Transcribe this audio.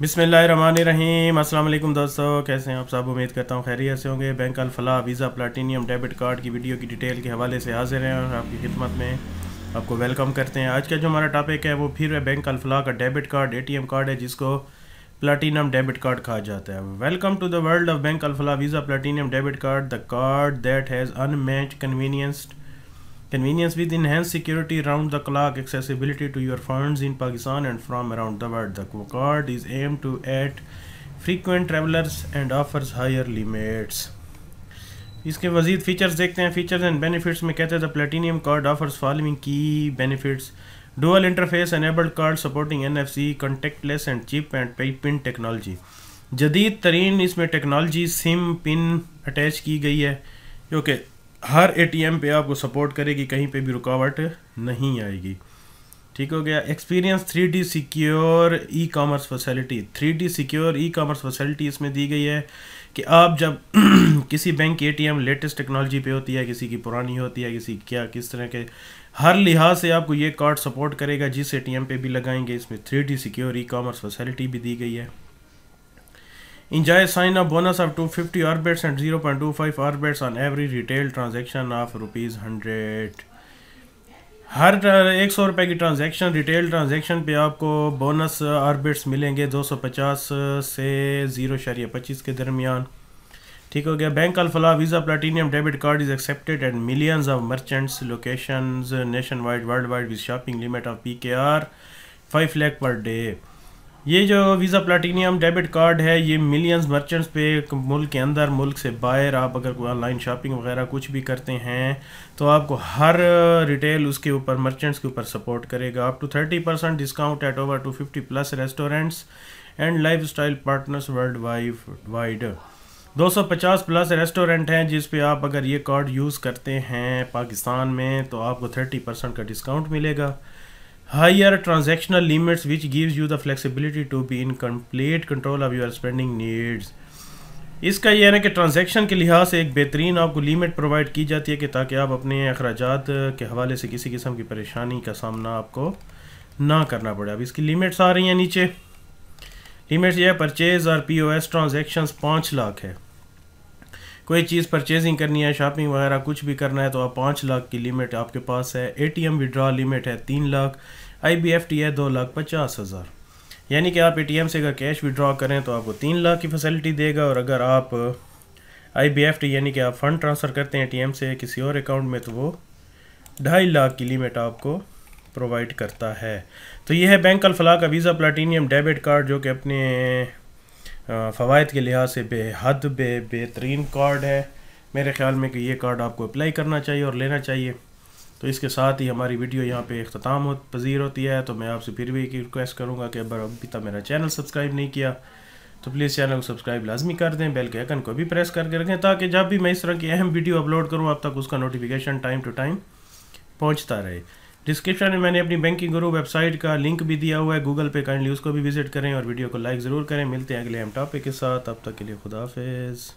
बिसमीम अल्लाम दोस्तों कैसे हैं आप सब उम्मीद करता हूँ खैरियत से होंगे bank Alfalah visa platinum debit card की वीडियो की डिटेल के हवाले से हाजिर हैं और आपकी खिदमत में आपको वेलकम करते हैं आज का जो हमारा टॉपिक है वो फिर है बैंक अलफला का डेबिट कार्ड एम कार्ड है जिसको प्लाटिनम डेबिट कार्ड कहा जाता है welcome to the world of bank Alfalah visa platinum debit card the card that has unmatch convenience Convenience with enhanced security around the clock accessibility to your funds in Pakistan and from around the world. The card is aimed to at frequent travelers and offers higher limits. इसके मजीद features देखते हैं features and benefits में कहते हैं the platinum card offers following key benefits dual interface enabled card supporting N F C contactless and chip and PIN technology जदीद तरीन इसमें technology SIM pin attach की गई है जो कि हर एटीएम पे आपको सपोर्ट करेगी कहीं पे भी रुकावट नहीं आएगी ठीक हो गया experience three D secure e commerce facility three D secure e commerce facility इसमें दी गई है कि आप जब किसी बैंक की एम लेटेस्ट टेक्नोलॉजी पे होती है किसी की पुरानी होती है किसी क्या किस तरह के हर लिहाज से आपको ये कार्ड सपोर्ट करेगा जिस एम पे भी लगाएंगे इसमें three D secure e commerce facility भी दी गई है Enjoy sign up bonus of 250 arbits and 0.25 arbits on every retail transaction of rupees 100. Her uh, एक सौ रुपये की ट्रांजेक्शन रिटेल ट्रांजेक्शन पे आपको बोनस आर्बिट्स uh, मिलेंगे दो सौ पचास uh, से ज़ीरो शरिया पच्चीस के दरमियान ठीक हो गया bank Alfalah visa platinum debit card is accepted and millions of merchants locations nationwide worldwide with shopping limit of P K R five lakh per day ये जो वीज़ा प्लाटीनियम डेबिट कार्ड है ये मिलियंस मर्चेंट्स पे मुल्क के अंदर मुल्क से बाहर आप अगर ऑनलाइन शॉपिंग वगैरह कुछ भी करते हैं तो आपको हर रिटेल उसके ऊपर मर्चेंट्स के ऊपर सपोर्ट करेगा up to thirty percent discount at over two fifty plus restaurants and lifestyle partners worldwide दो प्लस रेस्टोरेंट हैं जिस पे आप अगर ये कार्ड यूज़ करते हैं पाकिस्तान में तो आपको थर्टी परसेंट का डिस्काउंट मिलेगा higher transactional limits which gives you the flexibility to be in complete control of your spending needs इसका यह है ना कि ट्रांजेक्शन के लिहाज से एक बेहतरीन आपको लिमिट प्रोवाइड की जाती है कि ताकि आप अपने अखराज के हवाले से किसी किस्म की परेशानी का सामना आपको ना करना पड़े अब इसकी लिमिट्स आ रही हैं नीचे लिमिट्स यह परचेज और पी ओ एस ट्रांजेक्शन पाँच लाख है कोई चीज़ परचेजिंग करनी है शॉपिंग वगैरह कुछ भी करना है तो आप पाँच लाख की लिमिट आपके पास है ए टी एम लिमिट है तीन lakh I B F T है दो लाख पचास हज़ार यानी कि आप ए टी एम से अगर कैश विड्रा करें तो आपको तीन लाख की फैसिलिटी देगा और अगर आप आई बी एफ टी यानी कि आप फ़ंड ट्रांसफ़र करते हैं ए टी एम से किसी और अकाउंट में तो वो ढाई लाख की लिमिट आपको प्रोवाइड करता है तो यह है बैंक अल्फला का वीज़ा प्लाटीनियम डेबिट कार्ड जो कि अपने फ़वाद के लिहाज से बेहद बे बेहतरीन कार्ड है मेरे ख्याल में कि ये कार्ड आपको अप्लाई करना चाहिए और लेना चाहिए तो इसके साथ ही हमारी वीडियो यहाँ पे अख्ताम हो पजीर होती है तो मैं आपसे फिर भी एक रिक्वेस्ट करूँगा कि अगर अभी तक मेरा चैनल सब्सक्राइब नहीं किया तो प्लीज़ चैनल को सब्सक्राइब लाजमी कर दें बेल के आइकन को भी प्रेस करके रखें ताकि जब भी मैं इस तरह की अहम वीडियो अपलोड करूँ आप तक उसका नोटिफिकेशन टाइम टू टाइम पहुँचता रहे डिस्क्रिप्शन में मैंने अपनी बैंकिंग गुरु वेबसाइट का लिंक भी दिया हुआ है गूगल पे काइंडली उसको भी विजिट करें और वीडियो को लाइक ज़रूर करें मिलते हैं अगले हम टॉपिक के साथ अब तक के लिए खुदाफिज़